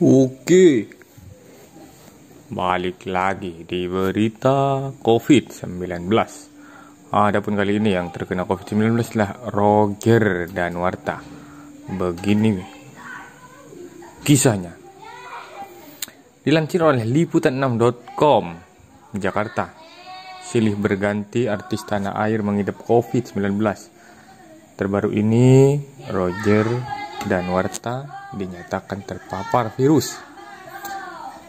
Oke. Balik lagi di berita COVID-19. Adapun kali ini yang terkena COVID-19 lah Roger dan Warta. Begini kisahnya. Dilansir oleh liputan6.com Jakarta. Silih berganti artis tanah air mengidap COVID-19. Terbaru ini, Roger dan Warta dinyatakan terpapar virus.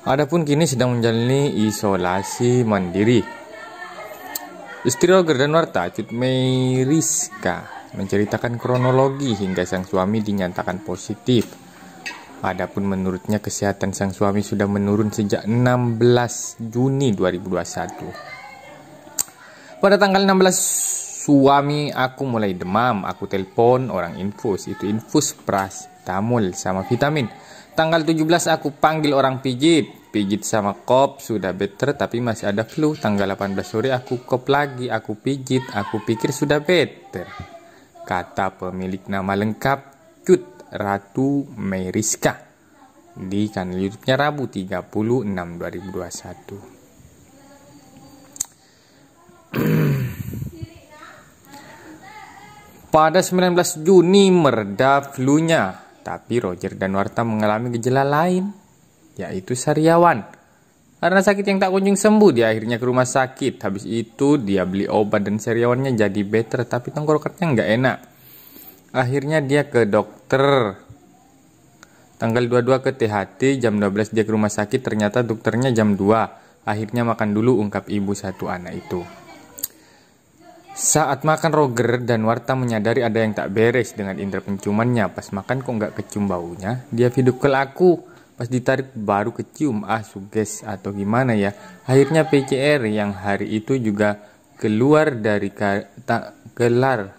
Adapun kini sedang menjalani isolasi mandiri. Istri Roger dan Warta, Cut Mei Rizka, menceritakan kronologi hingga sang suami dinyatakan positif. Adapun menurutnya kesehatan sang suami sudah menurun sejak 16 Juni 2021. Pada tanggal 16 suami aku mulai demam. Aku telepon orang infus. Itu infus pras tamul, sama vitamin. Tanggal 17 aku panggil orang pijit. Pijit sama kop sudah better tapi masih ada flu. Tanggal 18 sore aku kop lagi. Aku pijit. Aku pikir sudah better. Kata pemilik nama lengkap Cut Ratu Meriska di kanal YouTube-nya Rabu 36 2021. Pada 19 Juni mereda flu-nya, tapi Roger dan Warta mengalami gejala lain, yaitu sariawan. Karena sakit yang tak kunjung sembuh, dia akhirnya ke rumah sakit. Habis itu dia beli obat dan sariawannya jadi better, tapi tenggorokannya nggak enak. Akhirnya dia ke dokter. Tanggal 22 ke THT, jam 12 dia ke rumah sakit, ternyata dokternya jam 2. Akhirnya makan dulu ungkap ibu satu anak itu. Saat makan Roger dan Warta menyadari ada yang tak beres dengan indera penciumannya. Pas makan kok nggak kecium baunya, dia hidup ke laku. Pas ditarik baru kecium, ah suges atau gimana ya. Akhirnya PCR yang hari itu juga keluar dari tak gelar.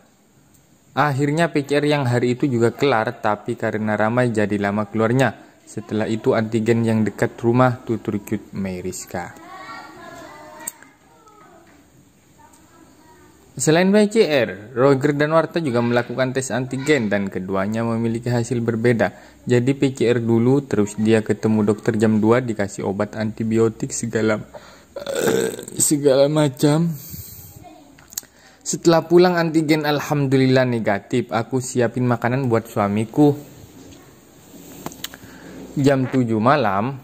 Akhirnya PCR yang hari itu juga kelar, tapi karena ramai jadi lama keluarnya. Setelah itu antigen yang dekat rumah tutur cute Meriska. Selain PCR, Roger dan Warta juga melakukan tes antigen dan keduanya memiliki hasil berbeda. Jadi PCR dulu, terus dia ketemu dokter jam 2 dikasih obat antibiotik segala segala macam. Setelah pulang antigen alhamdulillah negatif, aku siapin makanan buat suamiku. Jam 7 malam,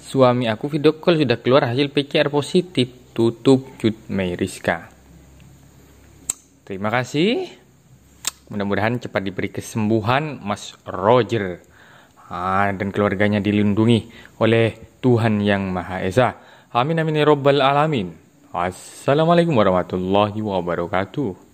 suami aku video call sudah keluar hasil PCR positif. Tutup Cut Maryska. Terima kasih. Mudah-mudahan cepat diberi kesembuhan Mas Roger. Ah, dan keluarganya dilindungi oleh Tuhan Yang Maha Esa. Amin amin ya robbal alamin. Assalamualaikum warahmatullahi wabarakatuh.